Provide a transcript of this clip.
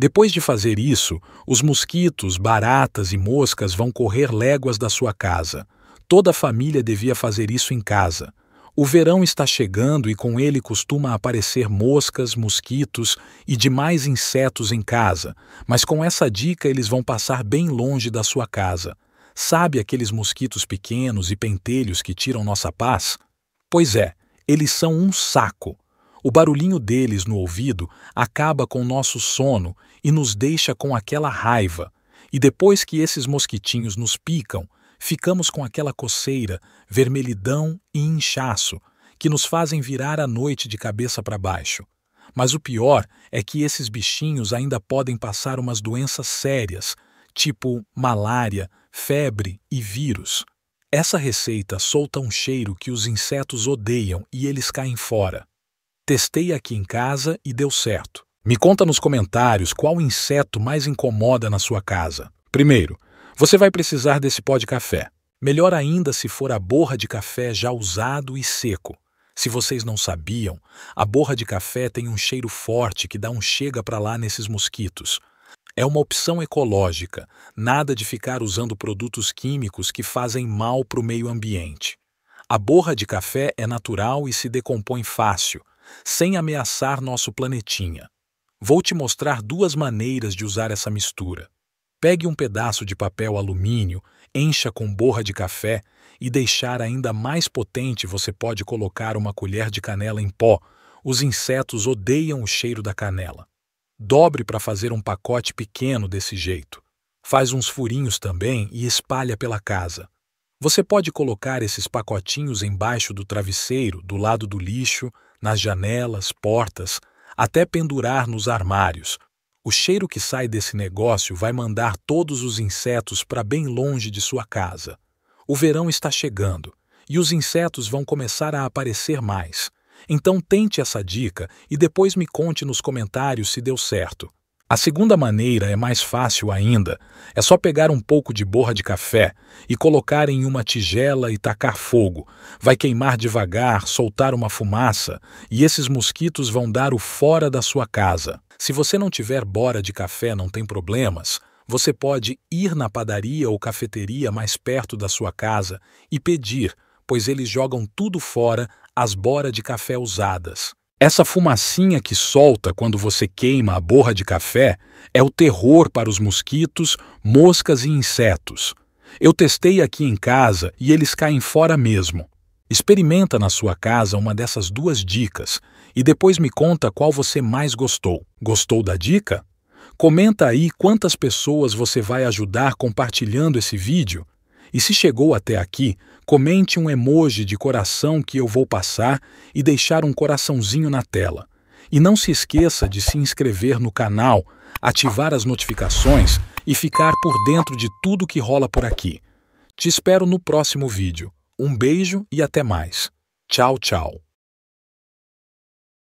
Depois de fazer isso, os mosquitos, baratas e moscas vão correr léguas da sua casa. Toda a família devia fazer isso em casa. O verão está chegando e com ele costuma aparecer moscas, mosquitos e demais insetos em casa, mas com essa dica eles vão passar bem longe da sua casa. Sabe aqueles mosquitos pequenos e pentelhos que tiram nossa paz? Pois é, eles são um saco. O barulhinho deles no ouvido acaba com nosso sono e nos deixa com aquela raiva. E depois que esses mosquitinhos nos picam, ficamos com aquela coceira, vermelhidão e inchaço, que nos fazem virar a noite de cabeça para baixo. Mas o pior é que esses bichinhos ainda podem passar umas doenças sérias, tipo malária, febre e vírus. Essa receita solta um cheiro que os insetos odeiam e eles caem fora. Testei aqui em casa e deu certo. Me conta nos comentários qual inseto mais incomoda na sua casa. Primeiro, você vai precisar desse pó de café. Melhor ainda se for a borra de café já usado e seco. Se vocês não sabiam, a borra de café tem um cheiro forte que dá um chega para lá nesses mosquitos. É uma opção ecológica, nada de ficar usando produtos químicos que fazem mal para o meio ambiente. A borra de café é natural e se decompõe fácil, sem ameaçar nosso planetinha. Vou te mostrar duas maneiras de usar essa mistura. Pegue um pedaço de papel alumínio, encha com borra de café e deixar ainda mais potente você pode colocar uma colher de canela em pó. Os insetos odeiam o cheiro da canela. Dobre para fazer um pacote pequeno desse jeito. Faz uns furinhos também e espalha pela casa. Você pode colocar esses pacotinhos embaixo do travesseiro, do lado do lixo, nas janelas, portas, até pendurar nos armários. O cheiro que sai desse negócio vai mandar todos os insetos para bem longe de sua casa. O verão está chegando e os insetos vão começar a aparecer mais. Então tente essa dica e depois me conte nos comentários se deu certo. A segunda maneira é mais fácil ainda. É só pegar um pouco de borra de café e colocar em uma tigela e tacar fogo. Vai queimar devagar, soltar uma fumaça e esses mosquitos vão dar o fora da sua casa. Se você não tiver bora de café, não tem problemas. Você pode ir na padaria ou cafeteria mais perto da sua casa e pedir, pois eles jogam tudo fora as bora de café usadas. Essa fumacinha que solta quando você queima a borra de café é o terror para os mosquitos, moscas e insetos. Eu testei aqui em casa e eles caem fora mesmo. Experimenta na sua casa uma dessas duas dicas e depois me conta qual você mais gostou. Gostou da dica? Comenta aí quantas pessoas você vai ajudar compartilhando esse vídeo. E se chegou até aqui, Comente um emoji de coração que eu vou passar e deixar um coraçãozinho na tela. E não se esqueça de se inscrever no canal, ativar as notificações e ficar por dentro de tudo que rola por aqui. Te espero no próximo vídeo. Um beijo e até mais. Tchau, tchau.